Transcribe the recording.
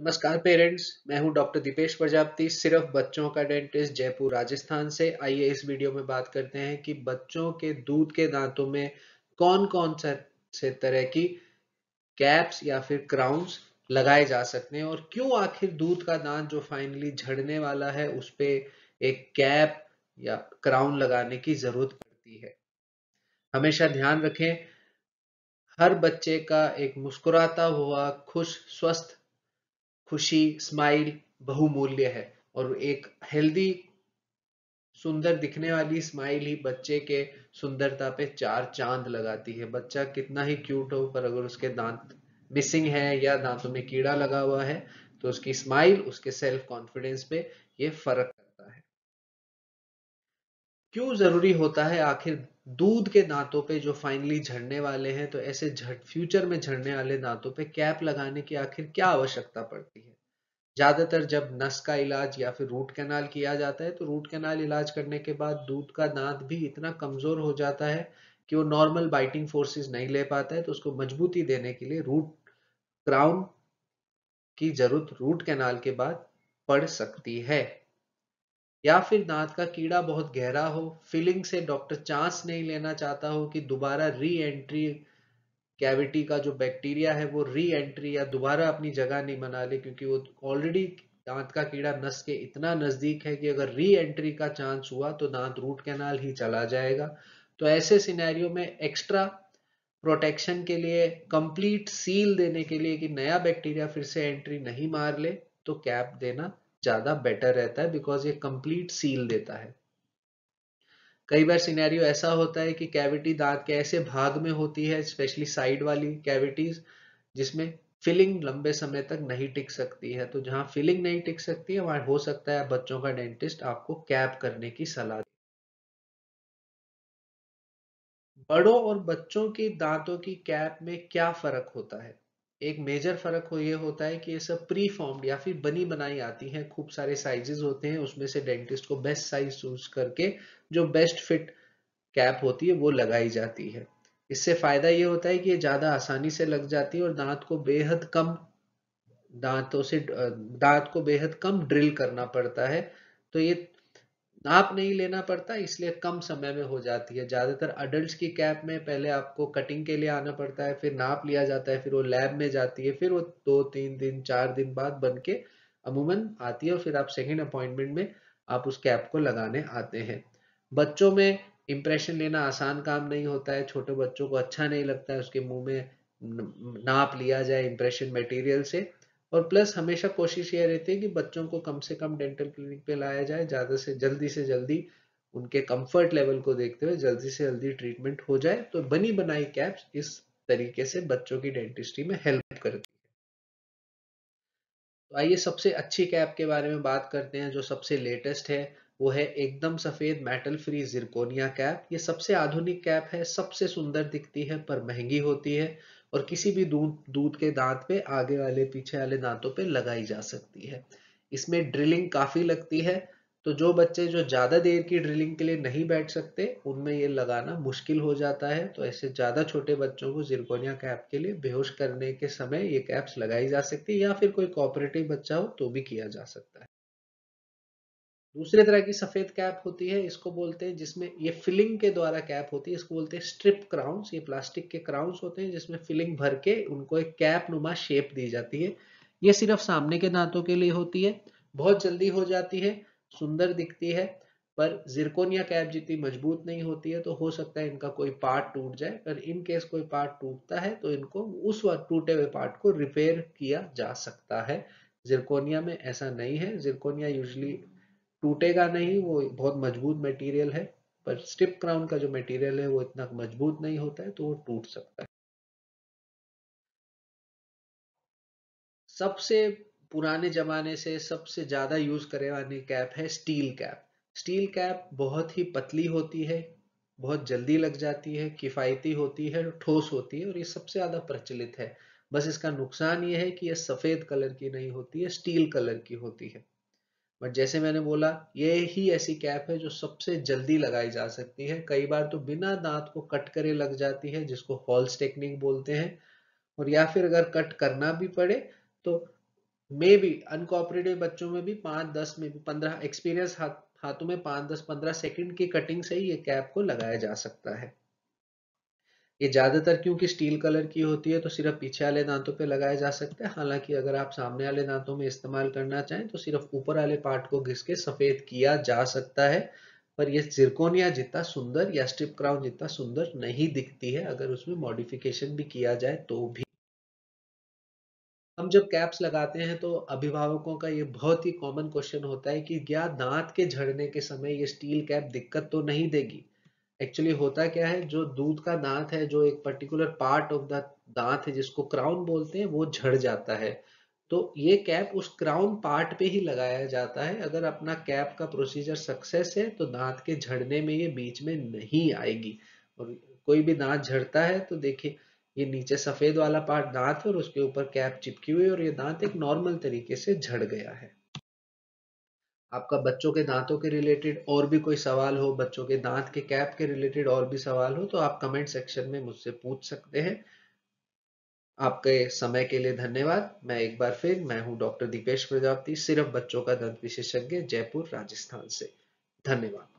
नमस्कार पेरेंट्स मैं हूं डॉक्टर दीपेश प्रजापति सिर्फ बच्चों का डेंटिस्ट जयपुर राजस्थान से आइए इस वीडियो में बात करते हैं कि बच्चों के दूध के दांतों में कौन कौन से तरह की कैप्स या फिर क्राउन्स लगाए जा सकते हैं और क्यों आखिर दूध का दांत जो फाइनली झड़ने वाला है उस पर एक कैप या क्राउन लगाने की जरूरत पड़ती है हमेशा ध्यान रखें हर बच्चे का एक मुस्कुराता हुआ खुश स्वस्थ खुशी स्माइल बहुमूल्य है और एक हेल्दी सुंदर दिखने वाली स्माइल ही बच्चे के सुंदरता पे चार चांद लगाती है बच्चा कितना ही क्यूट हो पर अगर उसके दांत मिसिंग है या दांतों में कीड़ा लगा हुआ है तो उसकी स्माइल उसके सेल्फ कॉन्फिडेंस पे ये फर्क क्यों जरूरी होता है आखिर दूध के दांतों पे जो फाइनली झड़ने वाले हैं तो ऐसे झट फ्यूचर में झड़ने वाले दांतों पे कैप लगाने की आखिर क्या आवश्यकता पड़ती है ज़्यादातर जब नस का इलाज या फिर रूट कैनाल किया जाता है तो रूट कैनाल इलाज करने के बाद दूध का दांत भी इतना कमज़ोर हो जाता है कि वो नॉर्मल बाइटिंग फोर्सेस नहीं ले पाता है तो उसको मजबूती देने के लिए रूट क्राउन की ज़रूरत रूट कैनाल के बाद पड़ सकती है या फिर दांत का कीड़ा बहुत गहरा हो फिलिंग से डॉक्टर चांस नहीं लेना चाहता हो कि दोबारा री एंट्री कैविटी का जो बैक्टीरिया है वो री एंट्री या दोबारा अपनी जगह नहीं बना ले क्योंकि वो ऑलरेडी दांत का कीड़ा नस के इतना नज़दीक है कि अगर री एंट्री का चांस हुआ तो दांत रूट कैनाल ही चला जाएगा तो ऐसे सिनेरियो में एक्स्ट्रा प्रोटेक्शन के लिए कंप्लीट सील देने के लिए कि नया बैक्टीरिया फिर से एंट्री नहीं मार ले तो कैप देना ज़्यादा बेटर रहता है बिकॉज ये कंप्लीट सील देता है कई बार सिनेरियो ऐसा होता है कि कैविटी दांत के ऐसे भाग में होती है स्पेशली साइड वाली कैविटीज जिसमें फिलिंग लंबे समय तक नहीं टिक सकती है तो जहां फिलिंग नहीं टिक सकती है वहां हो सकता है बच्चों का डेंटिस्ट आपको कैप करने की सलाह बड़ों और बच्चों की दांतों की कैप में क्या फर्क होता है एक मेजर फर्क हो ये होता है कि ये सब प्री फॉर्म्ड या फिर बनी बनाई आती हैं खूब सारे साइजेस होते हैं उसमें से डेंटिस्ट को बेस्ट साइज चूज करके जो बेस्ट फिट कैप होती है वो लगाई जाती है इससे फायदा ये होता है कि ये ज्यादा आसानी से लग जाती है और दांत को बेहद कम दांतों से दांत को बेहद कम ड्रिल करना पड़ता है तो ये नाप नहीं लेना पड़ता इसलिए कम समय में हो जाती है ज़्यादातर अडल्ट की कैप में पहले आपको कटिंग के लिए आना पड़ता है फिर नाप लिया जाता है फिर वो लैब में जाती है फिर वो दो तीन दिन चार दिन बाद बन के अमूमन आती है और फिर आप सेकेंड अपॉइंटमेंट में आप उस कैप को लगाने आते हैं बच्चों में इम्प्रेशन लेना आसान काम नहीं होता है छोटे बच्चों को अच्छा नहीं लगता है उसके मुंह में नाप लिया जाए इम्प्रेशन मटेरियल से और प्लस हमेशा कोशिश ये रहती है कि बच्चों को कम से कम डेंटल क्लिनिक पे लाया जाए ज़्यादा से जल्दी से जल्दी उनके कंफर्ट लेवल को देखते हुए जल्दी से जल्दी ट्रीटमेंट हो जाए तो बनी बनाई कैप्स इस तरीके से बच्चों की डेंटिस्ट्री में हेल्प करती है तो आइए सबसे अच्छी कैप के बारे में बात करते हैं जो सबसे लेटेस्ट है वो है एकदम सफेद मेटल फ्री जिरकोनिया कैप ये सबसे आधुनिक कैप है सबसे सुंदर दिखती है पर महंगी होती है और किसी भी दूध दूध के दांत पे आगे वाले पीछे वाले दांतों पे लगाई जा सकती है इसमें ड्रिलिंग काफी लगती है तो जो बच्चे जो ज़्यादा देर की ड्रिलिंग के लिए नहीं बैठ सकते उनमें ये लगाना मुश्किल हो जाता है तो ऐसे ज़्यादा छोटे बच्चों को जिरकोनिया कैप के लिए बेहोश करने के समय ये कैप्स लगाई जा सकती है या फिर कोई कोऑपरेटिव बच्चा हो तो भी किया जा सकता है दूसरे तरह की सफेद कैप होती है इसको बोलते हैं जिसमें ये फिलिंग के द्वारा कैप होती है इसको बोलते हैं स्ट्रिप क्राउन्स ये प्लास्टिक के क्राउन्स होते हैं जिसमें फिलिंग भर के उनको एक कैप नुमा शेप दी जाती है ये सिर्फ सामने के दांतों के लिए होती है बहुत जल्दी हो जाती है सुंदर दिखती है पर जिरकोनिया कैप जितनी मजबूत नहीं होती है तो हो सकता है इनका कोई पार्ट टूट जाए अगर इन केस कोई पार्ट टूटता है तो इनको उस वक्त टूटे हुए पार्ट को रिपेयर किया जा सकता है जिरकोनिया में ऐसा नहीं है जिरकोनिया यूजली टूटेगा नहीं वो बहुत मजबूत मटेरियल है पर स्टिप क्राउन का जो मटेरियल है वो इतना मजबूत नहीं होता है तो वो टूट सकता है सबसे पुराने जमाने से सबसे ज्यादा यूज करे वाली कैप है स्टील कैप स्टील कैप बहुत ही पतली होती है बहुत जल्दी लग जाती है किफ़ायती होती है ठोस होती है और ये सबसे ज़्यादा प्रचलित है बस इसका नुकसान ये है कि ये सफ़ेद कलर की नहीं होती है स्टील कलर की होती है बट जैसे मैंने बोला ये ही ऐसी कैप है जो सबसे जल्दी लगाई जा सकती है कई बार तो बिना दांत को कट करे लग जाती है जिसको फॉल्स टेक्निक बोलते हैं और या फिर अगर कट करना भी पड़े तो मे भी अनकोऑपरेटिव बच्चों में भी पाँच दस में भी पंद्रह एक्सपीरियंस हाथ हाथों में पाँच दस पंद्रह सेकंड की कटिंग से ही ये कैप को लगाया जा सकता है ये ज़्यादातर क्योंकि स्टील कलर की होती है तो सिर्फ पीछे वाले दांतों पे लगाया जा सकता है हालांकि अगर आप सामने वाले दांतों में इस्तेमाल करना चाहें तो सिर्फ ऊपर वाले पार्ट को घिस के सफ़ेद किया जा सकता है पर ये जिरकोनिया जितना सुंदर या स्ट्रिप क्राउन जितना सुंदर नहीं दिखती है अगर उसमें मॉडिफिकेशन भी किया जाए तो भी हम जब कैप्स लगाते हैं तो अभिभावकों का ये बहुत ही कॉमन क्वेश्चन होता है कि क्या दांत के झड़ने के समय ये स्टील कैप दिक्कत तो नहीं देगी एक्चुअली होता क्या है जो दूध का दांत है जो एक पर्टिकुलर पार्ट ऑफ द दांत है जिसको क्राउन बोलते हैं वो झड़ जाता है तो ये कैप उस क्राउन पार्ट पे ही लगाया जाता है अगर अपना कैप का प्रोसीजर सक्सेस है तो दांत के झड़ने में ये बीच में नहीं आएगी और कोई भी दांत झड़ता है तो देखिए ये नीचे सफेद वाला पार्ट दांत है और उसके ऊपर कैप चिपकी हुई और ये दांत एक नॉर्मल तरीके से झड़ गया है आपका बच्चों के दांतों के रिलेटेड और भी कोई सवाल हो बच्चों के दांत के कैप के रिलेटेड और भी सवाल हो तो आप कमेंट सेक्शन में मुझसे पूछ सकते हैं आपके समय के लिए धन्यवाद मैं एक बार फिर मैं हूं डॉक्टर दीपेश प्रजापति सिर्फ बच्चों का दंत विशेषज्ञ जयपुर राजस्थान से धन्यवाद